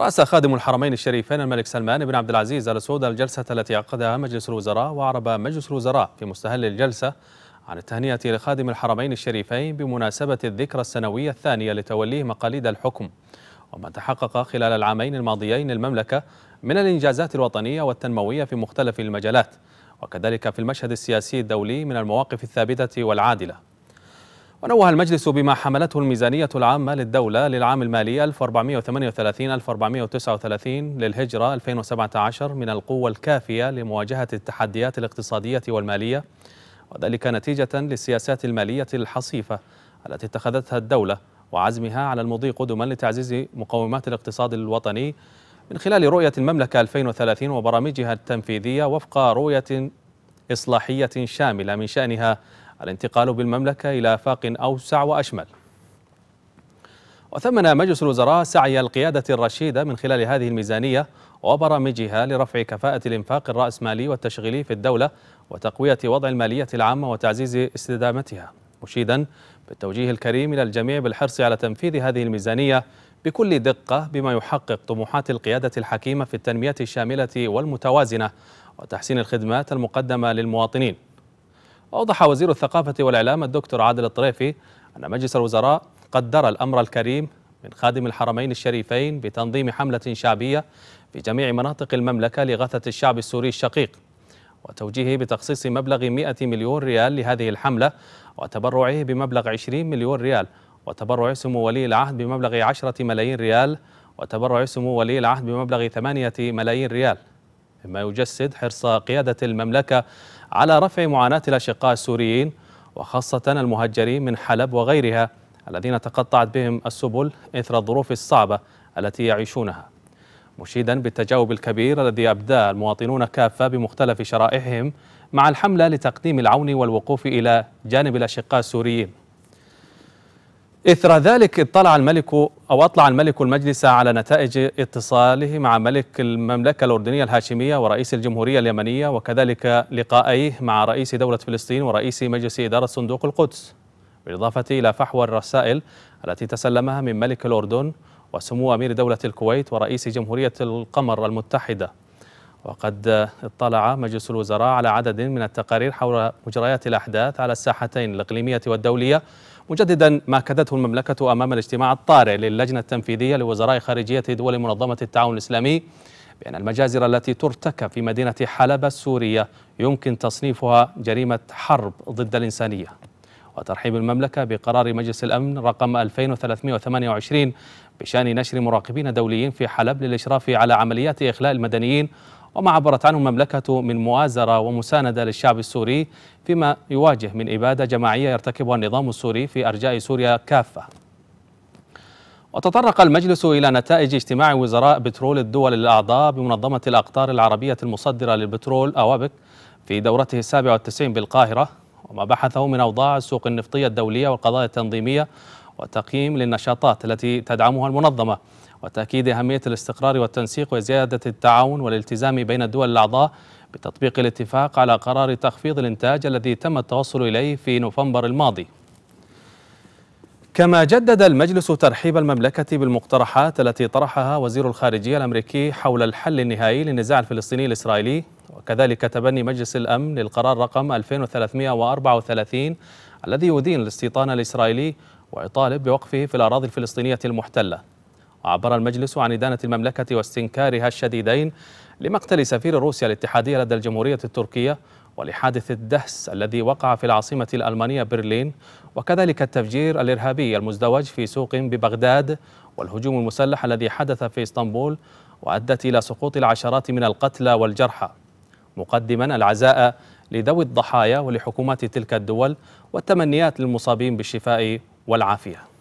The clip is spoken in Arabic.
رأس خادم الحرمين الشريفين الملك سلمان بن عبد العزيز آل سعود الجلسة التي عقدها مجلس الوزراء وأعرب مجلس الوزراء في مستهل الجلسة عن التهنئة لخادم الحرمين الشريفين بمناسبة الذكرى السنوية الثانية لتوليه مقاليد الحكم وما تحقق خلال العامين الماضيين المملكة من الإنجازات الوطنية والتنموية في مختلف المجالات وكذلك في المشهد السياسي الدولي من المواقف الثابتة والعادلة ونوه المجلس بما حملته الميزانية العامة للدولة للعام المالي 1438-1439 للهجرة 2017 من القوة الكافية لمواجهة التحديات الاقتصادية والمالية وذلك نتيجة للسياسات المالية الحصيفة التي اتخذتها الدولة وعزمها على المضي قدما لتعزيز مقومات الاقتصاد الوطني من خلال رؤية المملكة 2030 وبرامجها التنفيذية وفق رؤية إصلاحية شاملة من شأنها الانتقال بالمملكة إلى آفاق أوسع وأشمل وثمن مجلس الوزراء سعي القيادة الرشيدة من خلال هذه الميزانية وبرامجها لرفع كفاءة الإنفاق الرأسمالي والتشغيلي في الدولة وتقوية وضع المالية العامة وتعزيز استدامتها مشيدا بالتوجيه الكريم إلى الجميع بالحرص على تنفيذ هذه الميزانية بكل دقة بما يحقق طموحات القيادة الحكيمة في التنمية الشاملة والمتوازنة وتحسين الخدمات المقدمة للمواطنين أوضح وزير الثقافة والإعلام الدكتور عادل الطريفي أن مجلس الوزراء قدر الأمر الكريم من خادم الحرمين الشريفين بتنظيم حملة شعبية في جميع مناطق المملكة لإغاثة الشعب السوري الشقيق وتوجيهه بتخصيص مبلغ 100 مليون ريال لهذه الحملة وتبرعه بمبلغ 20 مليون ريال وتبرع سمو ولي العهد بمبلغ 10 ملايين ريال وتبرع سمو ولي العهد بمبلغ 8 ملايين ريال مما يجسد حرص قيادة المملكة على رفع معاناة الأشقاء السوريين وخاصة المهجرين من حلب وغيرها الذين تقطعت بهم السبل إثر الظروف الصعبة التي يعيشونها مشيدا بالتجاوب الكبير الذي أبداه المواطنون كافة بمختلف شرائحهم مع الحملة لتقديم العون والوقوف إلى جانب الأشقاء السوريين إثر ذلك اطلع الملك أو أطلع الملك المجلس على نتائج اتصاله مع ملك المملكة الأردنية الهاشمية ورئيس الجمهورية اليمنية وكذلك لقائيه مع رئيس دولة فلسطين ورئيس مجلس إدارة صندوق القدس بالإضافة إلى فحوى الرسائل التي تسلمها من ملك الأردن وسمو أمير دولة الكويت ورئيس جمهورية القمر المتحدة وقد اطلع مجلس الوزراء على عدد من التقارير حول مجريات الأحداث على الساحتين الإقليمية والدولية مجددا ما كدته المملكة أمام الاجتماع الطارئ للجنة التنفيذية لوزراء خارجية دول منظمة التعاون الإسلامي بأن المجازر التي ترتكب في مدينة حلب السورية يمكن تصنيفها جريمة حرب ضد الإنسانية وترحيب المملكة بقرار مجلس الأمن رقم 2328 بشأن نشر مراقبين دوليين في حلب للإشراف على عمليات إخلاء المدنيين وما عبرت عنه المملكة من موازرة ومساندة للشعب السوري فيما يواجه من إبادة جماعية يرتكبها النظام السوري في أرجاء سوريا كافة وتطرق المجلس إلى نتائج اجتماع وزراء بترول الدول الأعضاء بمنظمة الأقطار العربية المصدرة للبترول أوابك في دورته السابعة والتسعين بالقاهرة وما بحثه من أوضاع السوق النفطية الدولية والقضايا التنظيمية وتقييم للنشاطات التي تدعمها المنظمة وتأكيد أهمية الاستقرار والتنسيق وزيادة التعاون والالتزام بين الدول الأعضاء بتطبيق الاتفاق على قرار تخفيض الإنتاج الذي تم التوصل إليه في نوفمبر الماضي كما جدد المجلس ترحيب المملكة بالمقترحات التي طرحها وزير الخارجية الأمريكي حول الحل النهائي للنزاع الفلسطيني الإسرائيلي وكذلك تبني مجلس الأمن للقرار رقم 2334 الذي يدين الاستيطان الإسرائيلي ويطالب بوقفه في الأراضي الفلسطينية المحتلة وعبر المجلس عن إدانة المملكة واستنكارها الشديدين لمقتل سفير روسيا الاتحادية لدى الجمهورية التركية ولحادث الدهس الذي وقع في العاصمة الألمانية برلين وكذلك التفجير الإرهابي المزدوج في سوق ببغداد والهجوم المسلح الذي حدث في اسطنبول وأدت إلى سقوط العشرات من القتلى والجرحى مقدما العزاء لذوي الضحايا ولحكومات تلك الدول والتمنيات للمصابين بالشفاء والعافيه